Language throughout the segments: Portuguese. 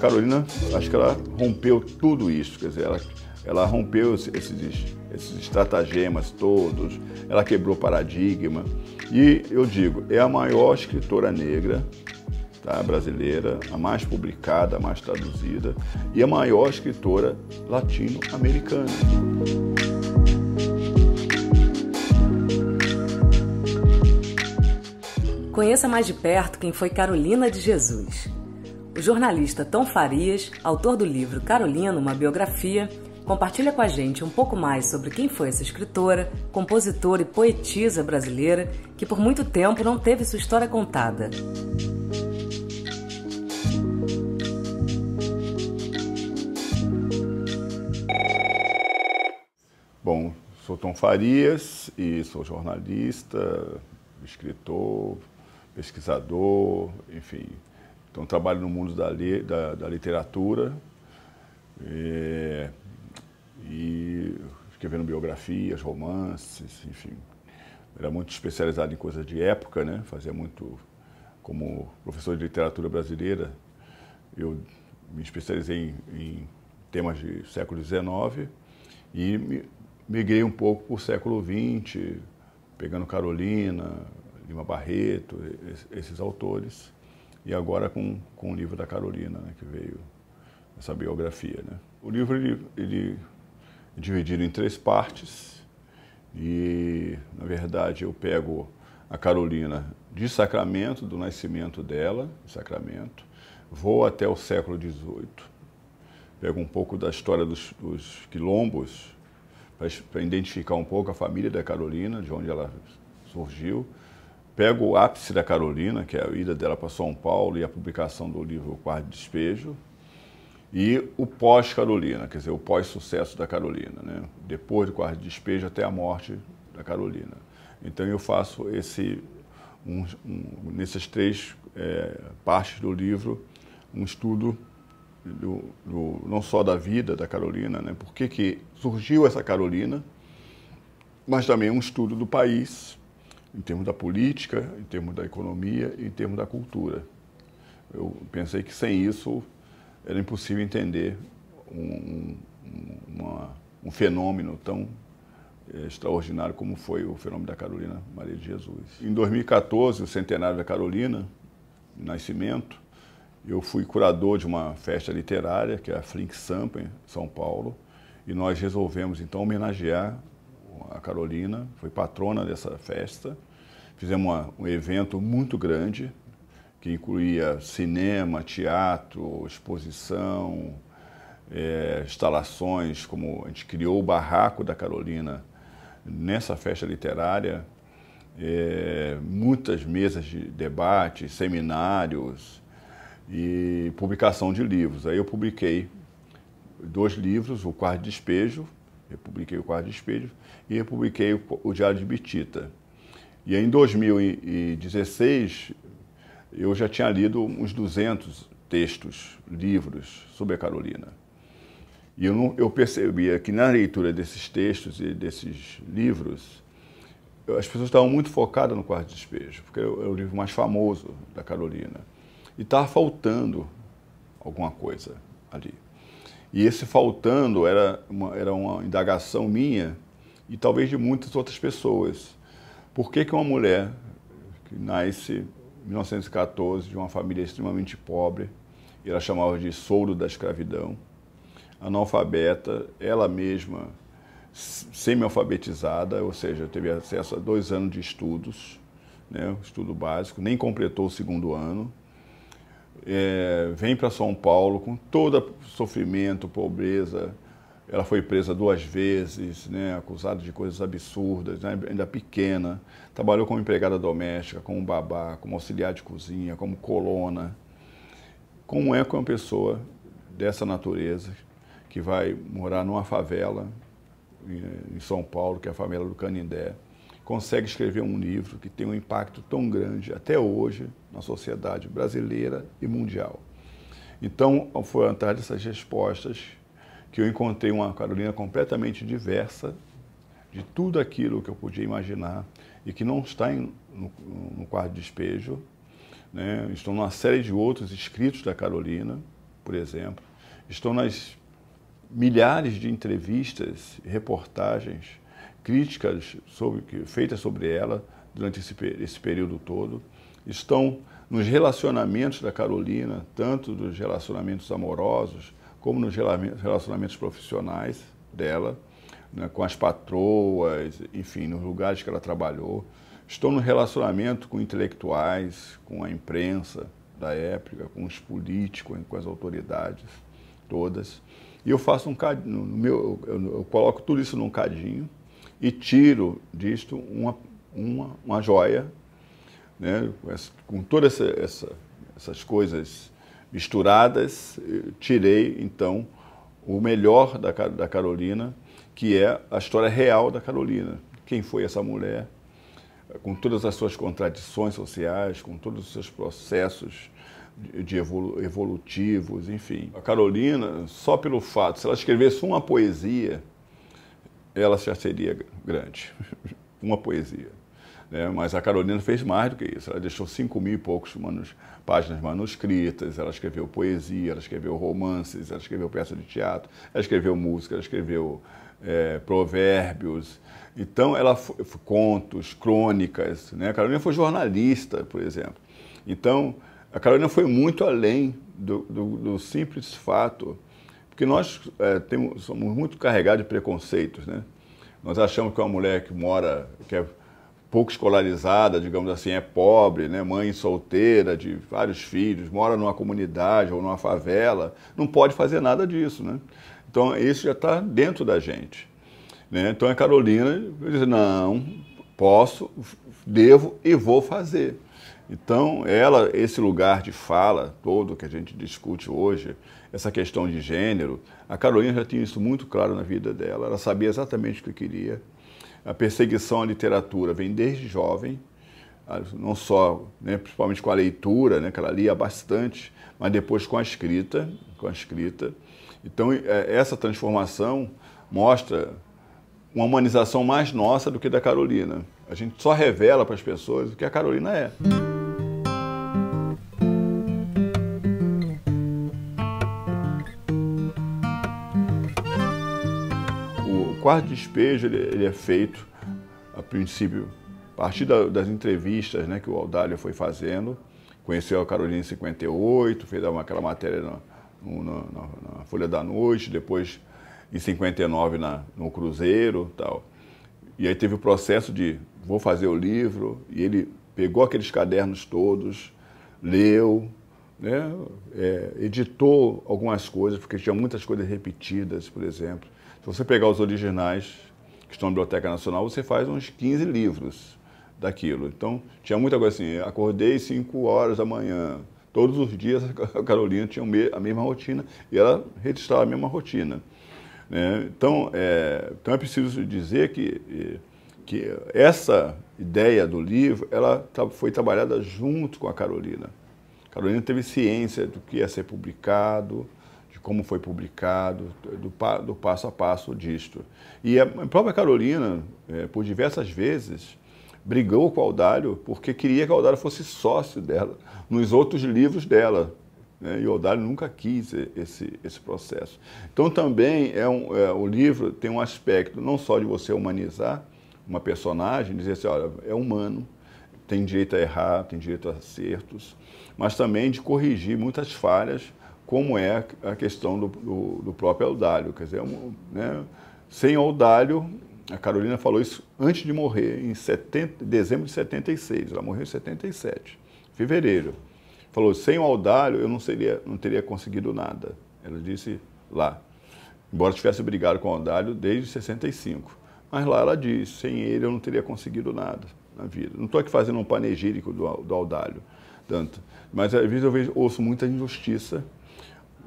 Carolina, acho que ela rompeu tudo isso, quer dizer, ela, ela rompeu esses, esses estratagemas todos, ela quebrou paradigma. E eu digo, é a maior escritora negra tá, brasileira, a mais publicada, a mais traduzida e a maior escritora latino-americana. Conheça mais de perto quem foi Carolina de Jesus. O jornalista Tom Farias, autor do livro Carolina, uma biografia, compartilha com a gente um pouco mais sobre quem foi essa escritora, compositora e poetisa brasileira que por muito tempo não teve sua história contada. Bom, sou Tom Farias e sou jornalista, escritor, pesquisador, enfim, então, trabalho no mundo da, li, da, da literatura é, e escrevendo biografias, romances, enfim. Era muito especializado em coisas de época, né? Fazia muito como professor de literatura brasileira. Eu me especializei em, em temas de século XIX e migrei um pouco para o século XX, pegando Carolina, Lima Barreto, esses autores e agora com, com o livro da Carolina, né, que veio essa biografia. Né? O livro ele, ele é dividido em três partes e, na verdade, eu pego a Carolina de Sacramento, do nascimento dela, de Sacramento, vou até o século XVIII, pego um pouco da história dos, dos quilombos para identificar um pouco a família da Carolina, de onde ela surgiu, pego o ápice da Carolina, que é a ida dela para São Paulo e a publicação do livro O Quarto Despejo, e o pós-Carolina, quer dizer, o pós-sucesso da Carolina, né? depois do Quarto Despejo até a morte da Carolina. Então eu faço esse, um, um, nessas três é, partes do livro um estudo do, do, não só da vida da Carolina, né? por que, que surgiu essa Carolina, mas também um estudo do país, em termos da política, em termos da economia e em termos da cultura. Eu pensei que sem isso era impossível entender um, um, uma, um fenômeno tão é, extraordinário como foi o fenômeno da Carolina Maria de Jesus. Em 2014, o centenário da Carolina, nascimento, eu fui curador de uma festa literária, que é a Flink Sampa, em São Paulo, e nós resolvemos então homenagear a Carolina, foi patrona dessa festa. Fizemos uma, um evento muito grande, que incluía cinema, teatro, exposição, é, instalações, como a gente criou o Barraco da Carolina nessa festa literária, é, muitas mesas de debate, seminários e publicação de livros. Aí eu publiquei dois livros, O Quarto Despejo, republiquei o Quarto de Espelho e republiquei o, o Diário de Bitita. E em 2016, eu já tinha lido uns 200 textos, livros sobre a Carolina. E eu, não, eu percebia que na leitura desses textos e desses livros, as pessoas estavam muito focadas no Quarto de Despejo, porque é o livro mais famoso da Carolina. E estava faltando alguma coisa ali. E esse faltando era uma, era uma indagação minha e talvez de muitas outras pessoas. Por que, que uma mulher que nasce em 1914 de uma família extremamente pobre, ela chamava de soldo da escravidão, analfabeta, ela mesma semi-alfabetizada, ou seja, teve acesso a dois anos de estudos, né, estudo básico, nem completou o segundo ano, é, vem para São Paulo com todo sofrimento, pobreza. Ela foi presa duas vezes, né, acusada de coisas absurdas, né, ainda pequena. Trabalhou como empregada doméstica, como babá, como auxiliar de cozinha, como colona. Como é que uma pessoa dessa natureza, que vai morar numa favela em São Paulo, que é a favela do Canindé, consegue escrever um livro que tem um impacto tão grande até hoje na sociedade brasileira e mundial. Então, foi atrás dessas respostas que eu encontrei uma Carolina completamente diversa de tudo aquilo que eu podia imaginar e que não está em, no, no quadro de despejo. Né? Estão numa série de outros escritos da Carolina, por exemplo. Estão nas milhares de entrevistas e reportagens críticas sobre, feitas sobre ela durante esse, esse período todo. Estão nos relacionamentos da Carolina, tanto dos relacionamentos amorosos como nos relacionamentos profissionais dela, né, com as patroas, enfim, nos lugares que ela trabalhou. Estou no relacionamento com intelectuais, com a imprensa da época, com os políticos, com as autoridades todas. E eu faço um cadinho, eu coloco tudo isso num cadinho e tiro disto uma, uma, uma joia, né? com todas essa, essa, essas coisas misturadas, tirei então o melhor da, da Carolina, que é a história real da Carolina. Quem foi essa mulher, com todas as suas contradições sociais, com todos os seus processos de evolu evolutivos, enfim. A Carolina, só pelo fato, se ela escrevesse uma poesia, ela já seria grande, uma poesia. Né? Mas a Carolina fez mais do que isso. Ela deixou cinco mil e poucos manus, páginas manuscritas, ela escreveu poesia, ela escreveu romances, ela escreveu peça de teatro, ela escreveu música, ela escreveu é, provérbios. Então, ela contos, crônicas. Né? A Carolina foi jornalista, por exemplo. Então, a Carolina foi muito além do, do, do simples fato porque nós é, temos, somos muito carregados de preconceitos, né? Nós achamos que uma mulher que mora, que é pouco escolarizada, digamos assim, é pobre, né? mãe solteira de vários filhos, mora numa comunidade ou numa favela, não pode fazer nada disso. Né? Então, isso já está dentro da gente. Né? Então, a Carolina diz, não, posso, devo e vou fazer. Então, ela, esse lugar de fala todo que a gente discute hoje, essa questão de gênero. A Carolina já tinha isso muito claro na vida dela, ela sabia exatamente o que queria. A perseguição à literatura vem desde jovem, não só, né, principalmente com a leitura, né, que ela lia bastante, mas depois com a escrita, com a escrita. Então é, essa transformação mostra uma humanização mais nossa do que da Carolina. A gente só revela para as pessoas o que a Carolina é. quarto despejo ele, ele é feito, a princípio, a partir da, das entrevistas né, que o Aldália foi fazendo. Conheceu a Carolina em 58, fez aquela matéria na, na, na, na Folha da Noite, depois em 59 na, no Cruzeiro tal. E aí teve o processo de vou fazer o livro, e ele pegou aqueles cadernos todos, leu, né, é, editou algumas coisas, porque tinha muitas coisas repetidas, por exemplo. Se você pegar os originais que estão na Biblioteca Nacional, você faz uns 15 livros daquilo. Então, tinha muita coisa assim, acordei 5 horas da manhã. Todos os dias a Carolina tinha a mesma rotina e ela registrava a mesma rotina. Né? Então, é, então, é preciso dizer que, que essa ideia do livro ela foi trabalhada junto com a Carolina. A Carolina teve ciência do que ia é ser publicado, como foi publicado, do, do passo a passo disto. E a própria Carolina, é, por diversas vezes, brigou com o Aldário porque queria que o Aldário fosse sócio dela nos outros livros dela. Né? E o Aldário nunca quis esse, esse processo. Então também é um, é, o livro tem um aspecto não só de você humanizar uma personagem, dizer assim, olha, é humano, tem direito a errar, tem direito a acertos, mas também de corrigir muitas falhas como é a questão do, do, do próprio Eudálio. Quer dizer, é né, sem Eudálio, a Carolina falou isso antes de morrer, em 70, dezembro de 76, ela morreu em 77, fevereiro. Falou, sem o Aldalho eu não, seria, não teria conseguido nada. Ela disse lá. Embora tivesse brigado com o Aldalho desde 65. Mas lá ela disse, sem ele eu não teria conseguido nada na vida. Não estou aqui fazendo um panegírico do, do Aldalho, tanto. Mas às vezes eu vejo, ouço muita injustiça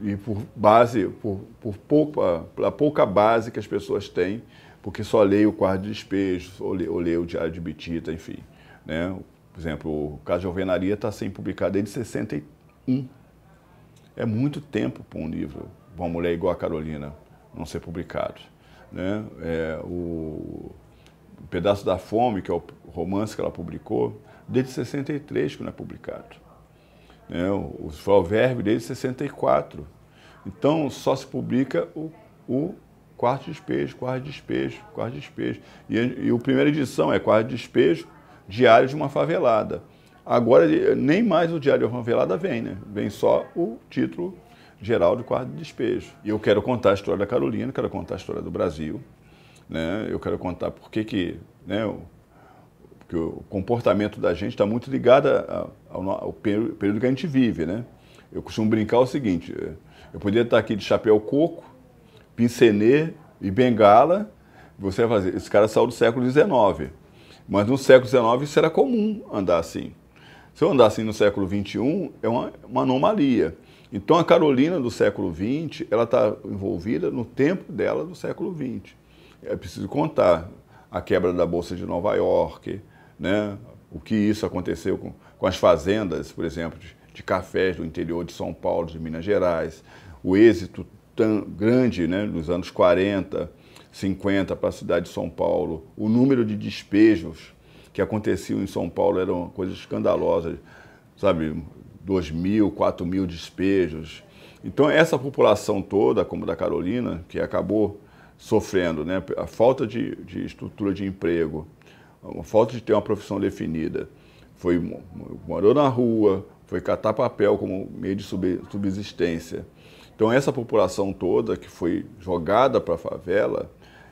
e por base, por, por pouca, pela pouca base que as pessoas têm, porque só leio o quadro de despejo ou, le, ou leio o diário de Bitita, enfim. Né? Por exemplo, o caso de alvenaria está sendo publicado desde 61. É muito tempo para um livro, uma mulher igual a Carolina, não ser publicado. Né? É, o, o Pedaço da Fome, que é o romance que ela publicou, desde 63 que não é publicado. Né? O, o Provérbio desde 64. Então só se publica o, o quarto despejo, quarto despejo, quarto despejo. E, e a primeira edição é quarto despejo, diário de uma favelada. Agora nem mais o diário de uma favelada vem, né? Vem só o título geral de quarto despejo. E eu quero contar a história da Carolina, quero contar a história do Brasil, né? Eu quero contar por que que, né? que o comportamento da gente está muito ligado ao, ao período que a gente vive, né? Eu costumo brincar o seguinte, eh, eu poderia estar tá aqui de chapéu coco, pincenê e bengala, você vai fazer, esse cara saiu do século XIX, mas no século XIX isso era comum andar assim. Se eu andar assim no século XXI, é uma, uma anomalia. Então a Carolina do século XX, ela está envolvida no tempo dela do século XX. É preciso contar a quebra da Bolsa de Nova York, né? o que isso aconteceu com, com as fazendas, por exemplo, de, de, cafés do interior de São Paulo, de Minas Gerais, o êxito tão grande né, nos anos 40, 50 para a cidade de São Paulo, o número de despejos que aconteciam em São Paulo era uma coisa escandalosa, sabe, 2 mil, 4 mil despejos. Então essa população toda, como da Carolina, que acabou sofrendo né, a falta de, de estrutura de emprego, uma falta de ter uma profissão definida. Foi morou na rua, foi catar papel como meio de subsistência. Então essa população toda que foi jogada para a favela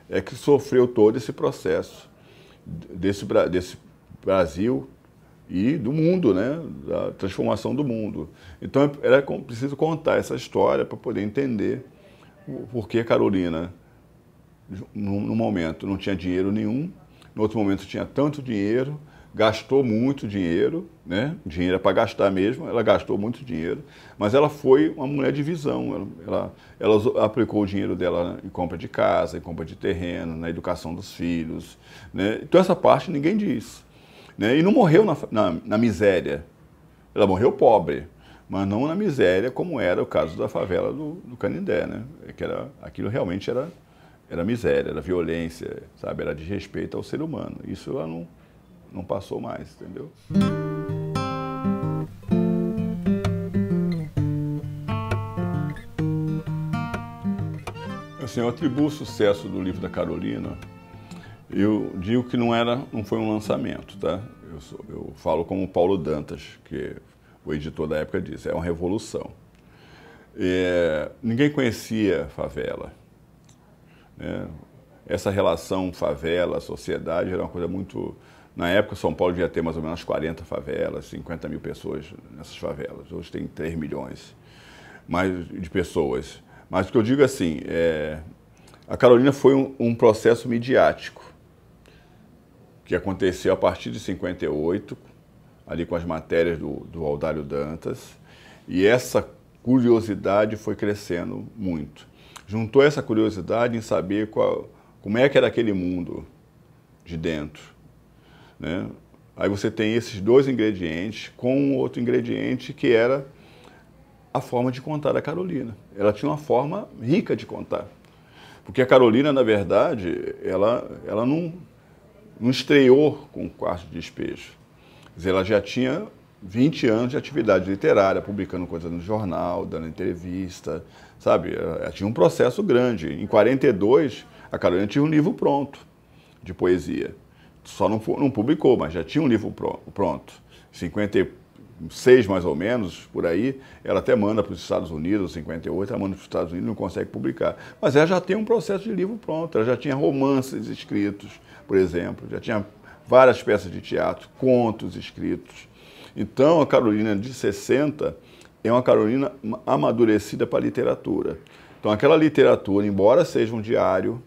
é que sofreu todo esse processo desse, desse Brasil e do mundo, né? da transformação do mundo. Então é, era preciso contar essa história para poder entender por que Carolina, no momento, não tinha dinheiro nenhum, no outro momento tinha tanto dinheiro, gastou muito dinheiro, né? Dinheiro é para gastar mesmo, ela gastou muito dinheiro, mas ela foi uma mulher de visão. Ela, ela, ela, aplicou o dinheiro dela em compra de casa, em compra de terreno, na educação dos filhos, né? Então essa parte ninguém diz, né? E não morreu na, na, na miséria. Ela morreu pobre, mas não na miséria como era o caso da favela do, do Canindé, né? É que era aquilo realmente era era miséria, era violência, sabe? Era desrespeito ao ser humano. Isso ela não, não passou mais, entendeu? Assim, eu atribuo o sucesso do livro da Carolina. Eu digo que não era, não foi um lançamento, tá? Eu, sou, eu falo como o Paulo Dantas, que o editor da época disse, é uma revolução. É, ninguém conhecia favela é, essa relação favela-sociedade era uma coisa muito... Na época, São Paulo devia ter mais ou menos 40 favelas, 50 mil pessoas nessas favelas. Hoje tem 3 milhões mais de pessoas. Mas o que eu digo é assim, é, a Carolina foi um, um processo midiático que aconteceu a partir de 58, ali com as matérias do, do Aldário Dantas, e essa curiosidade foi crescendo muito juntou essa curiosidade em saber qual, como é que era aquele mundo de dentro. Né? Aí você tem esses dois ingredientes com outro ingrediente que era a forma de contar da Carolina. Ela tinha uma forma rica de contar. Porque a Carolina, na verdade, ela, ela não, não estreou com o quarto de despejo. Quer dizer, ela já tinha 20 anos de atividade literária, publicando coisas no jornal, dando entrevista, sabe? É, é, tinha um processo grande. Em 42, a Carolina tinha um livro pronto de poesia. Só não, não publicou, mas já tinha um livro pronto. Em 56, mais ou menos, por aí, ela até manda para os Estados Unidos, 58, ela manda para os Estados Unidos, não consegue publicar. Mas ela já tem um processo de livro pronto, ela já tinha romances escritos, por exemplo, já tinha várias peças de teatro, contos escritos. Então, a Carolina de 60 é uma Carolina amadurecida para a literatura. Então, aquela literatura, embora seja um diário,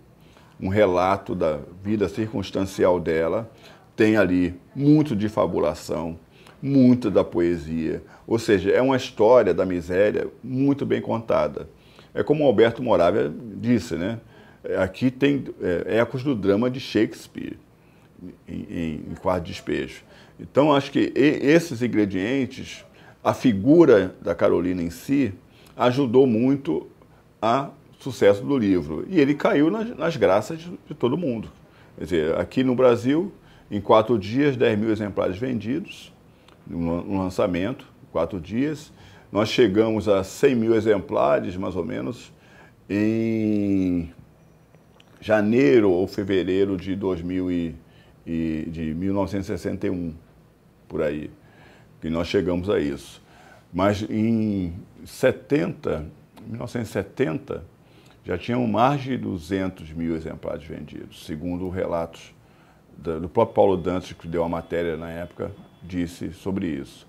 um relato da vida circunstancial dela, tem ali muito de fabulação, muito da poesia. Ou seja, é uma história da miséria muito bem contada. É como Alberto Moravia disse, né? É, aqui tem é, ecos do drama de Shakespeare em, em, em quadro de despejo. Então, acho que esses ingredientes a figura da Carolina em si ajudou muito a sucesso do livro. E ele caiu nas, nas graças de, de, todo mundo. Quer dizer, aqui no Brasil, em quatro dias, 10 mil exemplares vendidos, no lançamento, quatro dias. Nós chegamos a 100 mil exemplares, mais ou menos, em janeiro ou fevereiro de, 2000 e, e, de 1961, por aí que nós chegamos a isso. Mas em 70, 1970, já tinham mais de 200 mil exemplares vendidos, segundo relatos do próprio Paulo Dantas, que deu a matéria na época, disse sobre isso.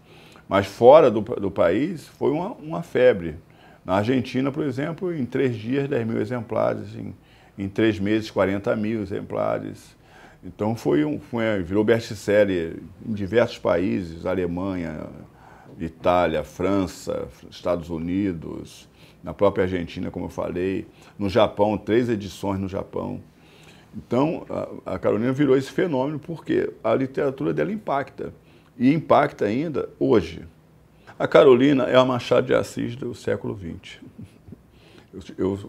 Mas fora do, do país, foi uma, uma, febre. Na Argentina, por exemplo, em três dias, 10 mil exemplares, em, em três meses, 40 mil exemplares. Então foi um, foi, é, virou best-seller em diversos países, Alemanha, Itália, França, Estados Unidos, na própria Argentina, como eu falei, no Japão, três edições no Japão. Então a, a Carolina virou esse fenômeno porque a literatura dela impacta e impacta ainda hoje. A Carolina é a Machado de Assis do século XX.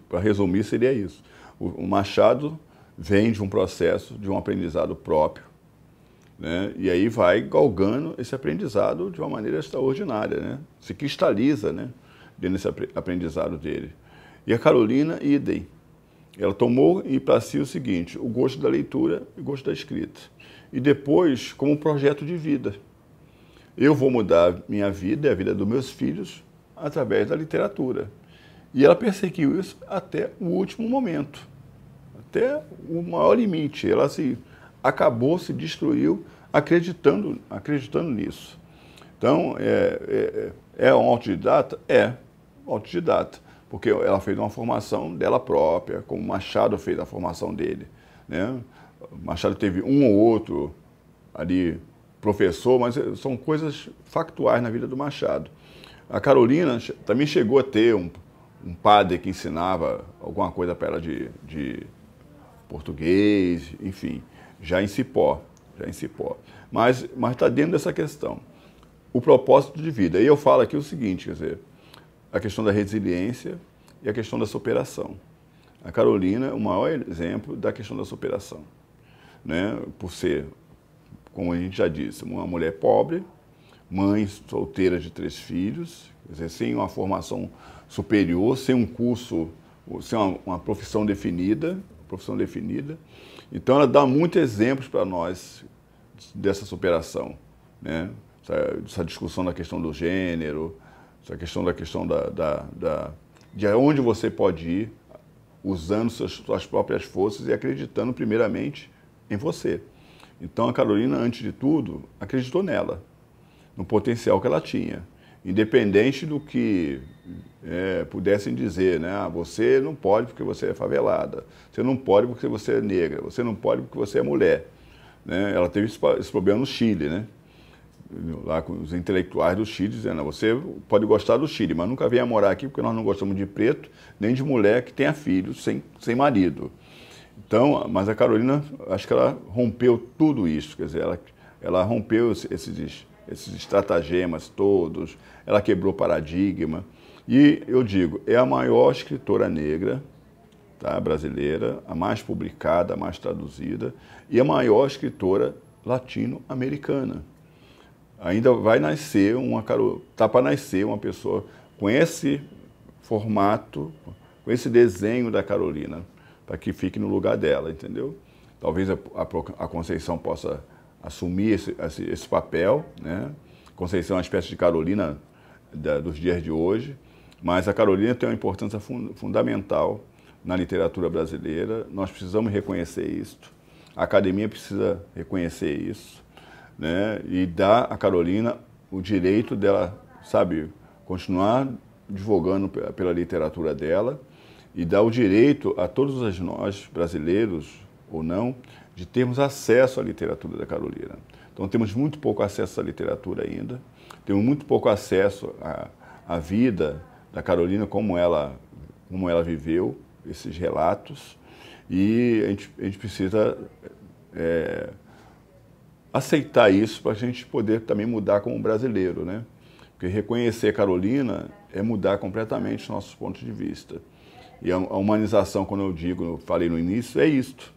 Para resumir, seria isso. o, o Machado vem de um processo, de um aprendizado próprio, né? e aí vai galgando esse aprendizado de uma maneira extraordinária, né? se cristaliza né? dentro desse aprendizado dele. E a Carolina, idem. Ela tomou e para si o seguinte, o gosto da leitura e o gosto da escrita. E depois, como um projeto de vida. Eu vou mudar minha vida e a vida dos meus filhos através da literatura. E ela perseguiu isso até o último momento até o maior limite. Ela se acabou, se destruiu acreditando, acreditando nisso. Então, é, é, é, é um autodidata? É, autodidata. Porque ela fez uma formação dela própria, como Machado fez a formação dele. Né? Machado teve um ou outro ali professor, mas eh, são coisas factuais na vida do Machado. A Carolina também chegou a ter um, um padre que ensinava alguma coisa para ela de, de português, enfim, já em Cipó, já em Cipó. Mas está dentro dessa questão, o propósito de vida. E eu falo aqui o seguinte, quer dizer, a questão da resiliência e a questão da superação. A Carolina é o maior exemplo da questão da superação, né? por ser, como a gente já disse, uma mulher pobre, mãe solteira de três filhos, quer dizer, sem uma formação superior, sem um curso, sem uma, uma profissão definida, profissão definida. Então ela dá muitos exemplos para nós dessa superação, né? Essa, essa, discussão da questão do gênero, essa questão da questão da, da, da de onde você pode ir usando suas, suas próprias forças e acreditando primeiramente em você. Então a Carolina, antes de tudo, acreditou nela, no potencial que ela tinha independente do que é, pudessem dizer, né? Ah, você não pode porque você é favelada, você não pode porque você é negra, você não pode porque você é mulher. Né? Ela teve esse problema no Chile, né? lá com os intelectuais do Chile, dizendo, ah, você pode gostar do Chile, mas nunca venha morar aqui porque nós não gostamos de preto, nem de mulher que tenha filho sem, sem marido. Então, mas a Carolina, acho que ela rompeu tudo isso, quer dizer, ela, ela rompeu esses, esses esses estratagemas todos, ela quebrou paradigma. E eu digo, é a maior escritora negra tá, brasileira, a mais publicada, a mais traduzida, e a maior escritora latino-americana. Ainda vai nascer uma tá para nascer uma pessoa com esse formato, com esse desenho da Carolina, para que fique no lugar dela, entendeu? Talvez a, a Conceição possa assumir esse, esse, esse papel. Né? Conceição é uma espécie de Carolina da, dos dias de hoje, mas a Carolina tem uma importância fundamental na literatura brasileira. Nós precisamos reconhecer isso. A academia precisa reconhecer isso, né? E dar à Carolina o direito dela, sabe, continuar divulgando pela literatura dela e dar o direito a todos nós brasileiros ou não, de termos acesso à literatura da Carolina. Então temos muito pouco acesso à literatura ainda, temos muito pouco acesso à, à vida da Carolina, como ela, como ela viveu, esses relatos, e a gente, a gente precisa é, aceitar isso para a gente poder também mudar como brasileiro, né? Porque reconhecer a Carolina é mudar completamente nossos pontos de vista. E a humanização, quando eu digo, eu falei no início, é isto.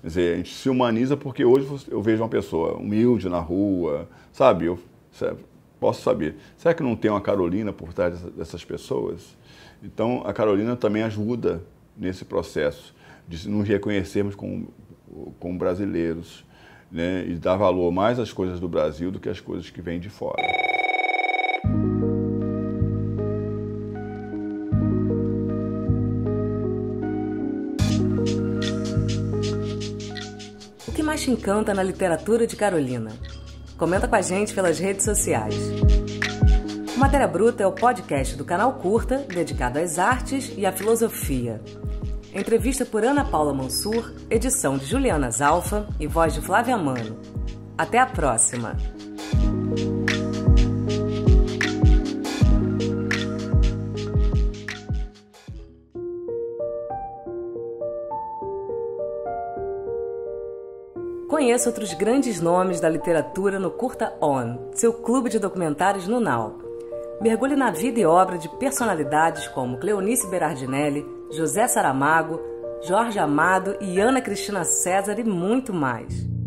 Quer dizer, a gente se humaniza porque hoje eu vejo uma pessoa humilde na rua, sabe? Eu posso saber. Será que não tem uma Carolina por trás dessas pessoas? Então, a Carolina também ajuda nesse processo de nos reconhecermos como, como brasileiros né? e dar valor mais às coisas do Brasil do que às coisas que vêm de fora. encanta na literatura de Carolina. Comenta com a gente pelas redes sociais. Matéria Bruta é o podcast do canal Curta, dedicado às artes e à filosofia. Entrevista por Ana Paula Mansur, edição de Juliana Zalfa e voz de Flávia Mano. Até a próxima! conheça outros grandes nomes da literatura no Curta On, seu clube de documentários no Now. Mergulhe na vida e obra de personalidades como Cleonice Berardinelli, José Saramago, Jorge Amado e Ana Cristina César e muito mais.